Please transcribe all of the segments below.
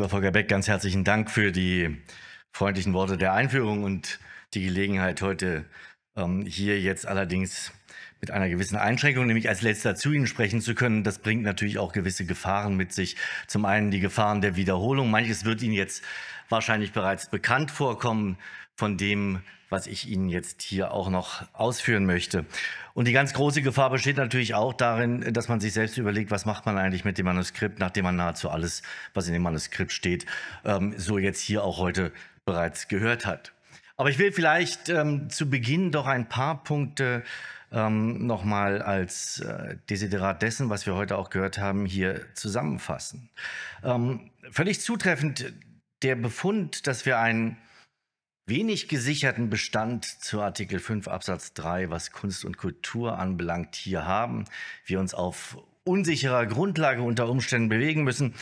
Lieber Volker Beck, ganz herzlichen Dank für die freundlichen Worte der Einführung und die Gelegenheit heute ähm, hier jetzt allerdings mit einer gewissen Einschränkung, nämlich als letzter zu Ihnen sprechen zu können. Das bringt natürlich auch gewisse Gefahren mit sich. Zum einen die Gefahren der Wiederholung. Manches wird Ihnen jetzt wahrscheinlich bereits bekannt vorkommen von dem, was ich Ihnen jetzt hier auch noch ausführen möchte. Und die ganz große Gefahr besteht natürlich auch darin, dass man sich selbst überlegt, was macht man eigentlich mit dem Manuskript, nachdem man nahezu alles, was in dem Manuskript steht, ähm, so jetzt hier auch heute bereits gehört hat. Aber ich will vielleicht ähm, zu Beginn doch ein paar Punkte äh, ähm, nochmal als äh, Desiderat dessen, was wir heute auch gehört haben, hier zusammenfassen. Ähm, völlig zutreffend der Befund, dass wir einen wenig gesicherten Bestand zu Artikel 5 Absatz 3, was Kunst und Kultur anbelangt, hier haben. Wir uns auf unsicherer Grundlage unter Umständen bewegen müssen.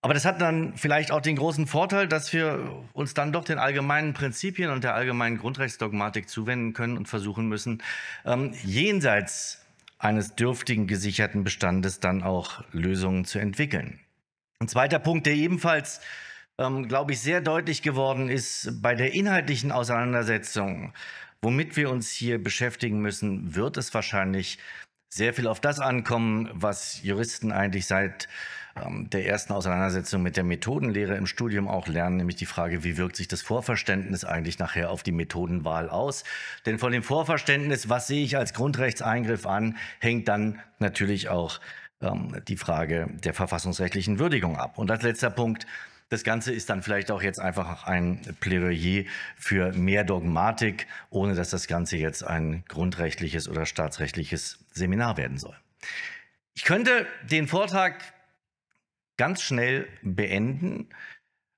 Aber das hat dann vielleicht auch den großen Vorteil, dass wir uns dann doch den allgemeinen Prinzipien und der allgemeinen Grundrechtsdogmatik zuwenden können und versuchen müssen, ähm, jenseits eines dürftigen gesicherten Bestandes dann auch Lösungen zu entwickeln. Ein zweiter Punkt, der ebenfalls, ähm, glaube ich, sehr deutlich geworden ist bei der inhaltlichen Auseinandersetzung, womit wir uns hier beschäftigen müssen, wird es wahrscheinlich sehr viel auf das ankommen, was Juristen eigentlich seit ähm, der ersten Auseinandersetzung mit der Methodenlehre im Studium auch lernen, nämlich die Frage, wie wirkt sich das Vorverständnis eigentlich nachher auf die Methodenwahl aus? Denn von dem Vorverständnis, was sehe ich als Grundrechtseingriff an, hängt dann natürlich auch ähm, die Frage der verfassungsrechtlichen Würdigung ab. Und als letzter Punkt, das Ganze ist dann vielleicht auch jetzt einfach ein Plädoyer für mehr Dogmatik, ohne dass das Ganze jetzt ein grundrechtliches oder staatsrechtliches Seminar werden soll. Ich könnte den Vortrag ganz schnell beenden,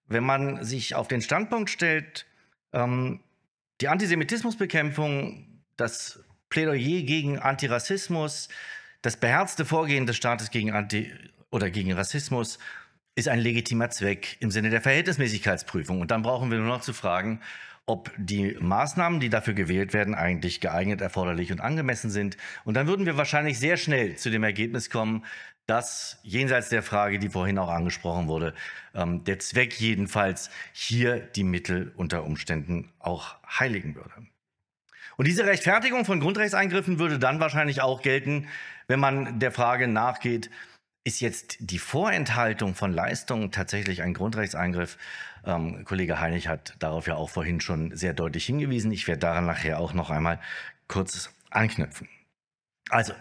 wenn man sich auf den Standpunkt stellt, ähm, die Antisemitismusbekämpfung, das Plädoyer gegen Antirassismus, das beherzte Vorgehen des Staates gegen Anti oder gegen Rassismus ist ein legitimer Zweck im Sinne der Verhältnismäßigkeitsprüfung. Und dann brauchen wir nur noch zu fragen, ob die Maßnahmen, die dafür gewählt werden, eigentlich geeignet, erforderlich und angemessen sind. Und dann würden wir wahrscheinlich sehr schnell zu dem Ergebnis kommen, dass jenseits der Frage, die vorhin auch angesprochen wurde, ähm, der Zweck jedenfalls hier die Mittel unter Umständen auch heiligen würde. Und diese Rechtfertigung von Grundrechtseingriffen würde dann wahrscheinlich auch gelten, wenn man der Frage nachgeht, ist jetzt die Vorenthaltung von Leistungen tatsächlich ein Grundrechtseingriff? Ähm, Kollege Heinig hat darauf ja auch vorhin schon sehr deutlich hingewiesen. Ich werde daran nachher auch noch einmal kurz anknüpfen. Also,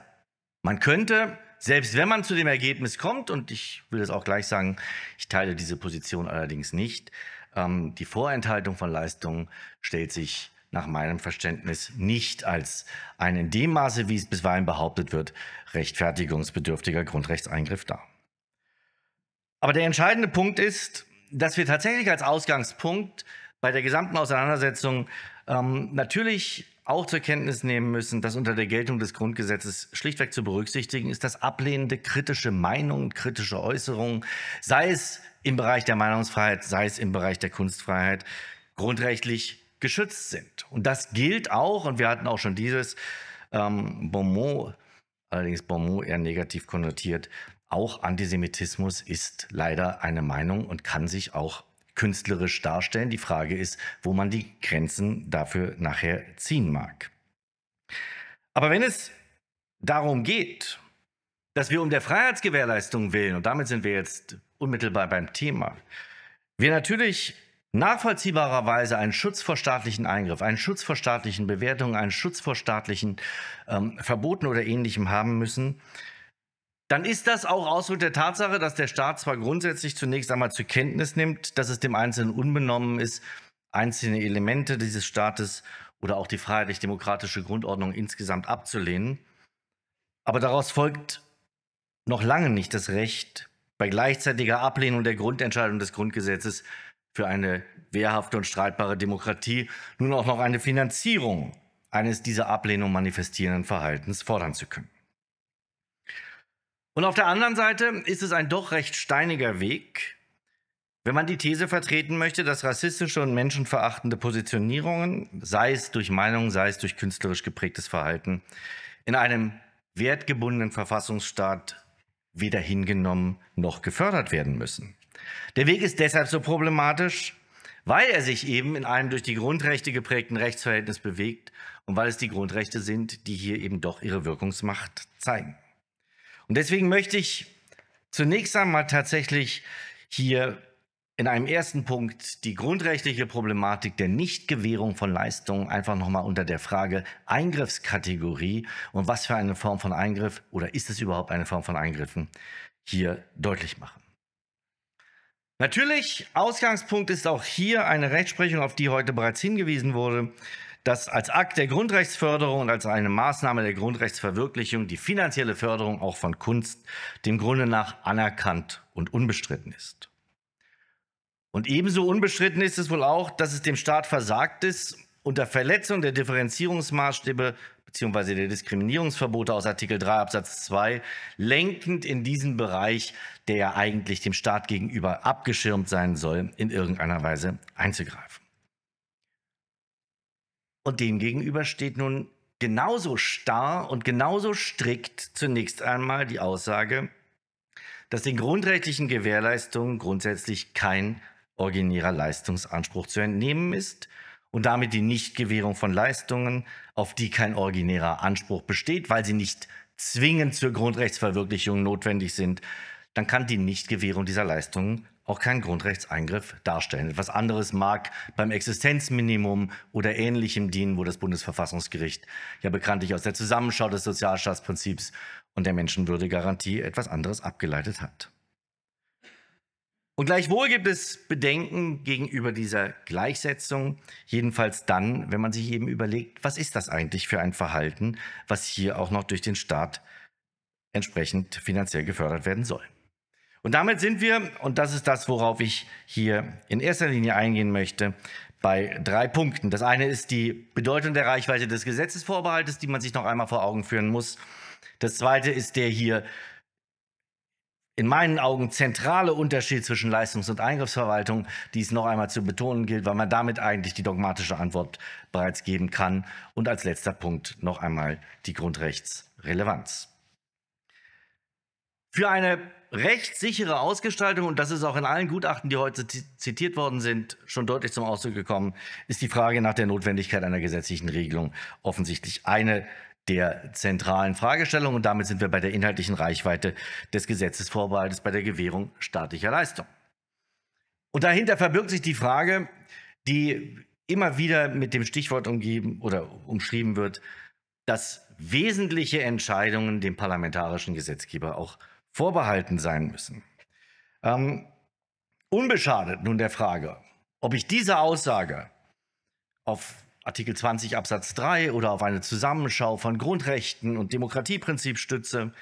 man könnte selbst wenn man zu dem Ergebnis kommt, und ich will es auch gleich sagen, ich teile diese Position allerdings nicht, ähm, die Vorenthaltung von Leistungen stellt sich nach meinem Verständnis nicht als ein in dem Maße, wie es bisweilen behauptet wird, rechtfertigungsbedürftiger Grundrechtseingriff dar. Aber der entscheidende Punkt ist, dass wir tatsächlich als Ausgangspunkt bei der gesamten Auseinandersetzung ähm, natürlich auch zur Kenntnis nehmen müssen, dass unter der Geltung des Grundgesetzes schlichtweg zu berücksichtigen ist, dass ablehnende kritische Meinungen, kritische Äußerungen, sei es im Bereich der Meinungsfreiheit, sei es im Bereich der Kunstfreiheit, grundrechtlich geschützt sind. Und das gilt auch, und wir hatten auch schon dieses ähm, Bonmot, allerdings Bonmot eher negativ konnotiert, auch Antisemitismus ist leider eine Meinung und kann sich auch künstlerisch darstellen. Die Frage ist, wo man die Grenzen dafür nachher ziehen mag. Aber wenn es darum geht, dass wir um der Freiheitsgewährleistung willen, und damit sind wir jetzt unmittelbar beim Thema, wir natürlich nachvollziehbarerweise einen Schutz vor staatlichen Eingriff, einen Schutz vor staatlichen Bewertungen, einen Schutz vor staatlichen ähm, Verboten oder ähnlichem haben müssen, dann ist das auch Ausdruck der Tatsache, dass der Staat zwar grundsätzlich zunächst einmal zur Kenntnis nimmt, dass es dem Einzelnen unbenommen ist, einzelne Elemente dieses Staates oder auch die freiheitlich-demokratische Grundordnung insgesamt abzulehnen, aber daraus folgt noch lange nicht das Recht, bei gleichzeitiger Ablehnung der Grundentscheidung des Grundgesetzes für eine wehrhafte und streitbare Demokratie nun auch noch eine Finanzierung eines dieser Ablehnung manifestierenden Verhaltens fordern zu können. Und auf der anderen Seite ist es ein doch recht steiniger Weg, wenn man die These vertreten möchte, dass rassistische und menschenverachtende Positionierungen, sei es durch Meinung, sei es durch künstlerisch geprägtes Verhalten, in einem wertgebundenen Verfassungsstaat weder hingenommen noch gefördert werden müssen. Der Weg ist deshalb so problematisch, weil er sich eben in einem durch die Grundrechte geprägten Rechtsverhältnis bewegt und weil es die Grundrechte sind, die hier eben doch ihre Wirkungsmacht zeigen. Und deswegen möchte ich zunächst einmal tatsächlich hier in einem ersten Punkt die grundrechtliche Problematik der Nichtgewährung von Leistungen einfach nochmal unter der Frage Eingriffskategorie und was für eine Form von Eingriff oder ist es überhaupt eine Form von Eingriffen hier deutlich machen. Natürlich, Ausgangspunkt ist auch hier eine Rechtsprechung, auf die heute bereits hingewiesen wurde, dass als Akt der Grundrechtsförderung und als eine Maßnahme der Grundrechtsverwirklichung die finanzielle Förderung auch von Kunst dem Grunde nach anerkannt und unbestritten ist. Und ebenso unbestritten ist es wohl auch, dass es dem Staat versagt ist, unter Verletzung der Differenzierungsmaßstäbe bzw. der Diskriminierungsverbote aus Artikel 3 Absatz 2 lenkend in diesen Bereich, der ja eigentlich dem Staat gegenüber abgeschirmt sein soll, in irgendeiner Weise einzugreifen. Und dem steht nun genauso starr und genauso strikt zunächst einmal die Aussage, dass den grundrechtlichen Gewährleistungen grundsätzlich kein originärer Leistungsanspruch zu entnehmen ist und damit die Nichtgewährung von Leistungen, auf die kein originärer Anspruch besteht, weil sie nicht zwingend zur Grundrechtsverwirklichung notwendig sind, dann kann die Nichtgewährung dieser Leistungen auch keinen Grundrechtseingriff darstellen. Etwas anderes mag beim Existenzminimum oder ähnlichem dienen, wo das Bundesverfassungsgericht ja bekanntlich aus der Zusammenschau des Sozialstaatsprinzips und der Menschenwürdegarantie etwas anderes abgeleitet hat. Und gleichwohl gibt es Bedenken gegenüber dieser Gleichsetzung, jedenfalls dann, wenn man sich eben überlegt, was ist das eigentlich für ein Verhalten, was hier auch noch durch den Staat entsprechend finanziell gefördert werden soll. Und damit sind wir, und das ist das, worauf ich hier in erster Linie eingehen möchte, bei drei Punkten. Das eine ist die Bedeutung der Reichweite des Gesetzesvorbehaltes, die man sich noch einmal vor Augen führen muss. Das zweite ist der hier in meinen Augen zentrale Unterschied zwischen Leistungs- und Eingriffsverwaltung, die es noch einmal zu betonen gilt, weil man damit eigentlich die dogmatische Antwort bereits geben kann. Und als letzter Punkt noch einmal die Grundrechtsrelevanz. Für eine rechtssichere Ausgestaltung, und das ist auch in allen Gutachten, die heute zitiert worden sind, schon deutlich zum Ausdruck gekommen, ist die Frage nach der Notwendigkeit einer gesetzlichen Regelung offensichtlich eine der zentralen Fragestellungen. Und damit sind wir bei der inhaltlichen Reichweite des Gesetzesvorbehaltes bei der Gewährung staatlicher Leistung. Und dahinter verbirgt sich die Frage, die immer wieder mit dem Stichwort umgeben oder umschrieben wird, dass wesentliche Entscheidungen dem parlamentarischen Gesetzgeber auch vorbehalten sein müssen. Ähm, unbeschadet nun der Frage, ob ich diese Aussage auf Artikel 20 Absatz 3 oder auf eine Zusammenschau von Grundrechten und Demokratieprinzip stütze,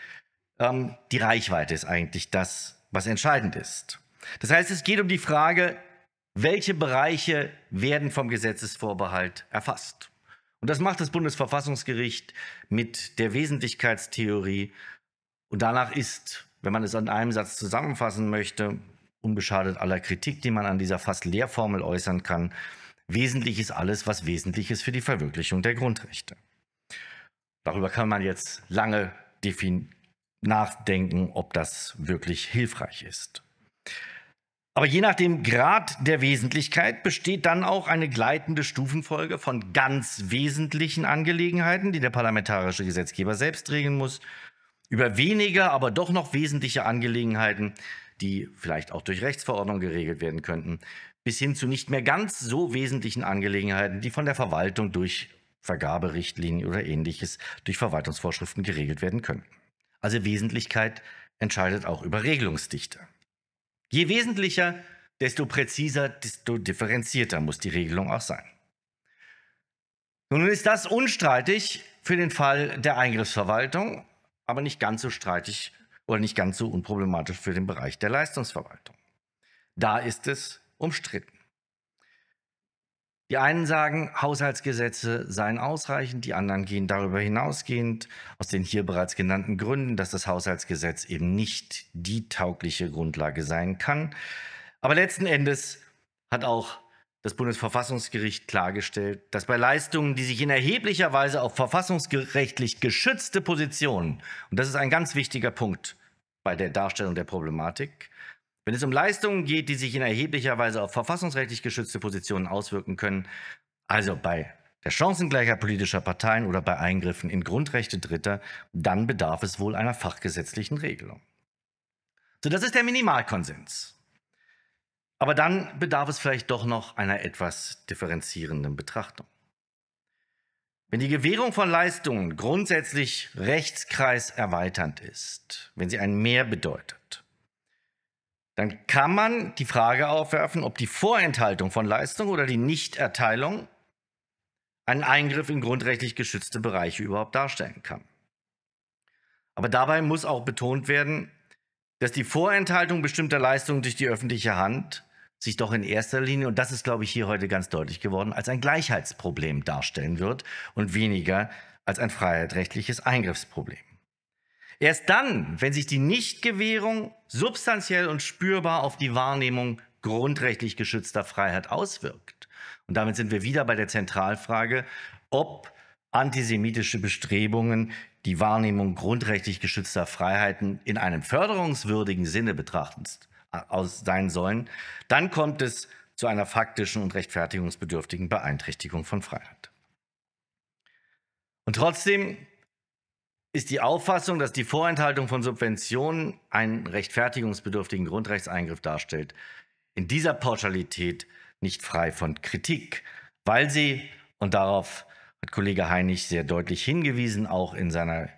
ähm, die Reichweite ist eigentlich das, was entscheidend ist. Das heißt, es geht um die Frage, welche Bereiche werden vom Gesetzesvorbehalt erfasst. Und das macht das Bundesverfassungsgericht mit der Wesentlichkeitstheorie und danach ist, wenn man es an einem Satz zusammenfassen möchte, unbeschadet aller Kritik, die man an dieser fast Lehrformel äußern kann, wesentlich ist alles, was wesentlich ist für die Verwirklichung der Grundrechte. Darüber kann man jetzt lange nachdenken, ob das wirklich hilfreich ist. Aber je nach dem Grad der Wesentlichkeit besteht dann auch eine gleitende Stufenfolge von ganz wesentlichen Angelegenheiten, die der parlamentarische Gesetzgeber selbst regeln muss, über weniger, aber doch noch wesentliche Angelegenheiten, die vielleicht auch durch Rechtsverordnung geregelt werden könnten, bis hin zu nicht mehr ganz so wesentlichen Angelegenheiten, die von der Verwaltung durch Vergaberichtlinien oder ähnliches durch Verwaltungsvorschriften geregelt werden könnten. Also Wesentlichkeit entscheidet auch über Regelungsdichte. Je wesentlicher, desto präziser, desto differenzierter muss die Regelung auch sein. Nun ist das unstreitig für den Fall der Eingriffsverwaltung aber nicht ganz so streitig oder nicht ganz so unproblematisch für den Bereich der Leistungsverwaltung. Da ist es umstritten. Die einen sagen, Haushaltsgesetze seien ausreichend, die anderen gehen darüber hinausgehend, aus den hier bereits genannten Gründen, dass das Haushaltsgesetz eben nicht die taugliche Grundlage sein kann. Aber letzten Endes hat auch das Bundesverfassungsgericht klargestellt, dass bei Leistungen, die sich in erheblicher Weise auf verfassungsrechtlich geschützte Positionen, und das ist ein ganz wichtiger Punkt bei der Darstellung der Problematik, wenn es um Leistungen geht, die sich in erheblicher Weise auf verfassungsrechtlich geschützte Positionen auswirken können, also bei der Chancengleichheit politischer Parteien oder bei Eingriffen in Grundrechte Dritter, dann bedarf es wohl einer fachgesetzlichen Regelung. So, das ist der Minimalkonsens. Aber dann bedarf es vielleicht doch noch einer etwas differenzierenden Betrachtung. Wenn die Gewährung von Leistungen grundsätzlich rechtskreiserweiternd ist, wenn sie ein Mehr bedeutet, dann kann man die Frage aufwerfen, ob die Vorenthaltung von Leistungen oder die Nichterteilung einen Eingriff in grundrechtlich geschützte Bereiche überhaupt darstellen kann. Aber dabei muss auch betont werden, dass die Vorenthaltung bestimmter Leistungen durch die öffentliche Hand sich doch in erster Linie, und das ist, glaube ich, hier heute ganz deutlich geworden, als ein Gleichheitsproblem darstellen wird und weniger als ein freiheitsrechtliches Eingriffsproblem. Erst dann, wenn sich die Nichtgewährung substanziell und spürbar auf die Wahrnehmung grundrechtlich geschützter Freiheit auswirkt. Und damit sind wir wieder bei der Zentralfrage, ob antisemitische Bestrebungen die Wahrnehmung grundrechtlich geschützter Freiheiten in einem förderungswürdigen Sinne betrachtend aus sein sollen, dann kommt es zu einer faktischen und rechtfertigungsbedürftigen Beeinträchtigung von Freiheit. Und trotzdem ist die Auffassung, dass die Vorenthaltung von Subventionen einen rechtfertigungsbedürftigen Grundrechtseingriff darstellt, in dieser Pauschalität nicht frei von Kritik, weil sie, und darauf hat Kollege Heinig sehr deutlich hingewiesen, auch in seiner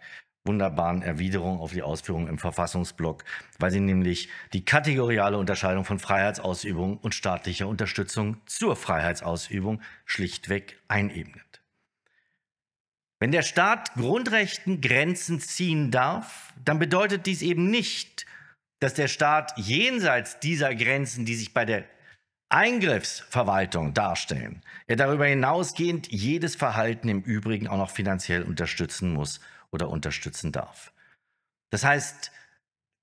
wunderbaren Erwiderung auf die Ausführungen im Verfassungsblock, weil sie nämlich die kategoriale Unterscheidung von Freiheitsausübung und staatlicher Unterstützung zur Freiheitsausübung schlichtweg einebnet. Wenn der Staat Grundrechten Grenzen ziehen darf, dann bedeutet dies eben nicht, dass der Staat jenseits dieser Grenzen, die sich bei der Eingriffsverwaltung darstellen, er darüber hinausgehend jedes Verhalten im Übrigen auch noch finanziell unterstützen muss oder unterstützen darf. Das heißt,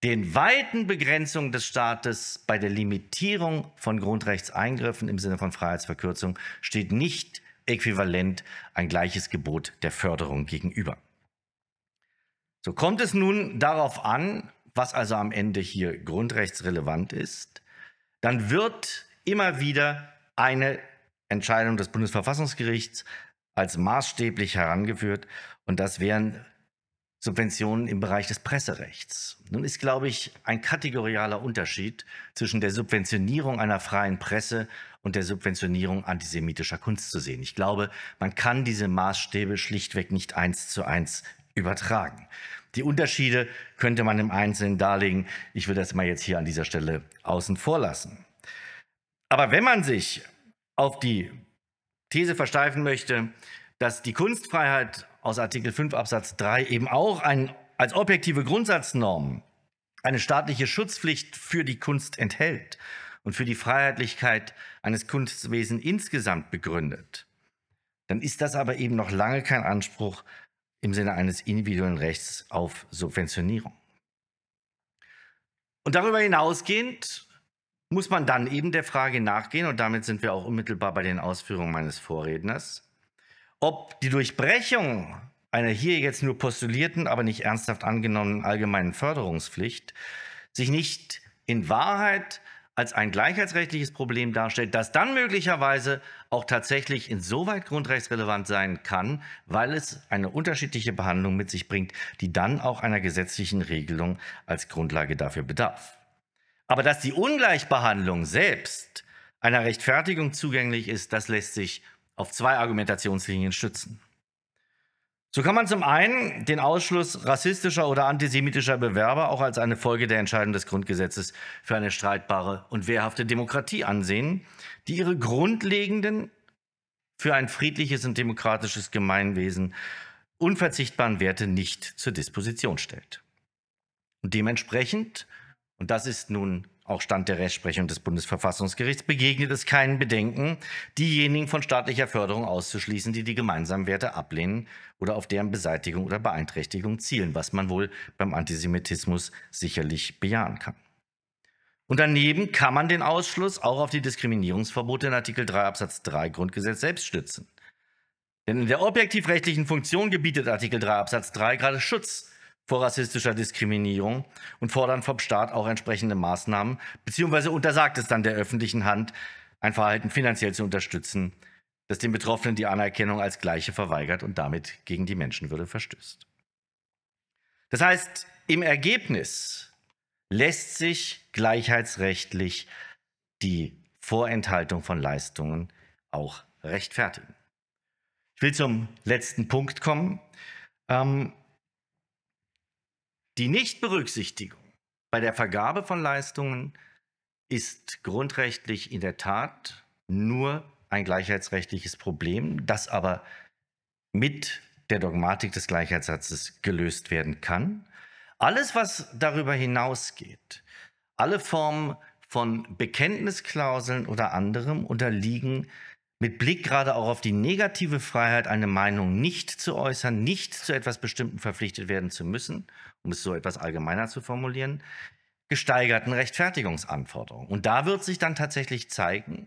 den weiten Begrenzungen des Staates bei der Limitierung von Grundrechtseingriffen im Sinne von Freiheitsverkürzung steht nicht äquivalent ein gleiches Gebot der Förderung gegenüber. So kommt es nun darauf an, was also am Ende hier grundrechtsrelevant ist, dann wird immer wieder eine Entscheidung des Bundesverfassungsgerichts als maßstäblich herangeführt und das wären Subventionen im Bereich des Presserechts. Nun ist, glaube ich, ein kategorialer Unterschied zwischen der Subventionierung einer freien Presse und der Subventionierung antisemitischer Kunst zu sehen. Ich glaube, man kann diese Maßstäbe schlichtweg nicht eins zu eins übertragen. Die Unterschiede könnte man im Einzelnen darlegen. Ich will das mal jetzt hier an dieser Stelle außen vor lassen. Aber wenn man sich auf die These versteifen möchte, dass die Kunstfreiheit aus Artikel 5 Absatz 3 eben auch ein, als objektive Grundsatznorm eine staatliche Schutzpflicht für die Kunst enthält und für die Freiheitlichkeit eines Kunstwesens insgesamt begründet, dann ist das aber eben noch lange kein Anspruch im Sinne eines individuellen Rechts auf Subventionierung. Und darüber hinausgehend muss man dann eben der Frage nachgehen, und damit sind wir auch unmittelbar bei den Ausführungen meines Vorredners, ob die Durchbrechung einer hier jetzt nur postulierten, aber nicht ernsthaft angenommenen allgemeinen Förderungspflicht sich nicht in Wahrheit als ein gleichheitsrechtliches Problem darstellt, das dann möglicherweise auch tatsächlich insoweit grundrechtsrelevant sein kann, weil es eine unterschiedliche Behandlung mit sich bringt, die dann auch einer gesetzlichen Regelung als Grundlage dafür bedarf. Aber dass die Ungleichbehandlung selbst einer Rechtfertigung zugänglich ist, das lässt sich auf zwei Argumentationslinien stützen. So kann man zum einen den Ausschluss rassistischer oder antisemitischer Bewerber auch als eine Folge der Entscheidung des Grundgesetzes für eine streitbare und wehrhafte Demokratie ansehen, die ihre grundlegenden für ein friedliches und demokratisches Gemeinwesen unverzichtbaren Werte nicht zur Disposition stellt. Und dementsprechend, und das ist nun auch Stand der Rechtsprechung des Bundesverfassungsgerichts begegnet es keinen Bedenken, diejenigen von staatlicher Förderung auszuschließen, die die gemeinsamen Werte ablehnen oder auf deren Beseitigung oder Beeinträchtigung zielen, was man wohl beim Antisemitismus sicherlich bejahen kann. Und daneben kann man den Ausschluss auch auf die Diskriminierungsverbote in Artikel 3 Absatz 3 Grundgesetz selbst stützen. Denn in der objektivrechtlichen Funktion gebietet Artikel 3 Absatz 3 gerade Schutz vor rassistischer Diskriminierung und fordern vom Staat auch entsprechende Maßnahmen, beziehungsweise untersagt es dann der öffentlichen Hand, ein Verhalten finanziell zu unterstützen, das den Betroffenen die Anerkennung als Gleiche verweigert und damit gegen die Menschenwürde verstößt. Das heißt, im Ergebnis lässt sich gleichheitsrechtlich die Vorenthaltung von Leistungen auch rechtfertigen. Ich will zum letzten Punkt kommen. Ähm, die Nichtberücksichtigung bei der Vergabe von Leistungen ist grundrechtlich in der Tat nur ein gleichheitsrechtliches Problem, das aber mit der Dogmatik des Gleichheitssatzes gelöst werden kann. Alles, was darüber hinausgeht, alle Formen von Bekenntnisklauseln oder anderem unterliegen mit Blick gerade auch auf die negative Freiheit, eine Meinung nicht zu äußern, nicht zu etwas Bestimmten verpflichtet werden zu müssen um es so etwas allgemeiner zu formulieren, gesteigerten Rechtfertigungsanforderungen. Und da wird sich dann tatsächlich zeigen,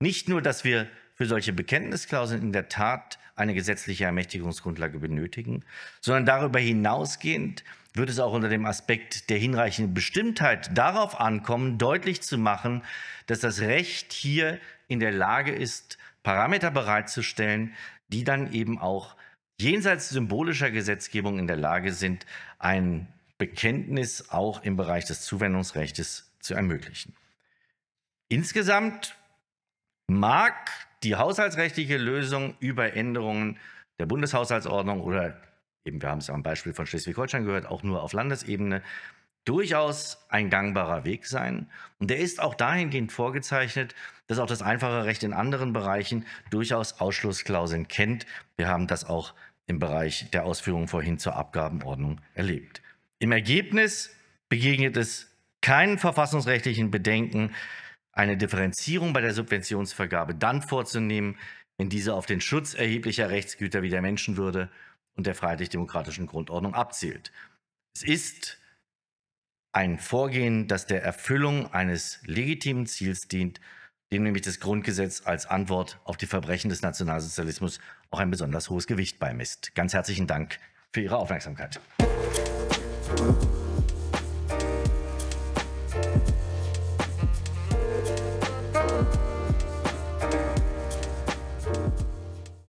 nicht nur, dass wir für solche Bekenntnisklauseln in der Tat eine gesetzliche Ermächtigungsgrundlage benötigen, sondern darüber hinausgehend wird es auch unter dem Aspekt der hinreichenden Bestimmtheit darauf ankommen, deutlich zu machen, dass das Recht hier in der Lage ist, Parameter bereitzustellen, die dann eben auch jenseits symbolischer Gesetzgebung in der Lage sind, ein Bekenntnis auch im Bereich des Zuwendungsrechts zu ermöglichen. Insgesamt mag die haushaltsrechtliche Lösung über Änderungen der Bundeshaushaltsordnung oder eben, wir haben es am Beispiel von Schleswig-Holstein gehört, auch nur auf Landesebene, durchaus ein gangbarer Weg sein. Und der ist auch dahingehend vorgezeichnet, dass auch das einfache Recht in anderen Bereichen durchaus Ausschlussklauseln kennt. Wir haben das auch im Bereich der Ausführungen vorhin zur Abgabenordnung erlebt. Im Ergebnis begegnet es keinen verfassungsrechtlichen Bedenken, eine Differenzierung bei der Subventionsvergabe dann vorzunehmen, wenn diese auf den Schutz erheblicher Rechtsgüter wie der Menschenwürde und der freiheitlich-demokratischen Grundordnung abzielt. Es ist ein Vorgehen, das der Erfüllung eines legitimen Ziels dient dem nämlich das Grundgesetz als Antwort auf die Verbrechen des Nationalsozialismus auch ein besonders hohes Gewicht beimisst. Ganz herzlichen Dank für Ihre Aufmerksamkeit.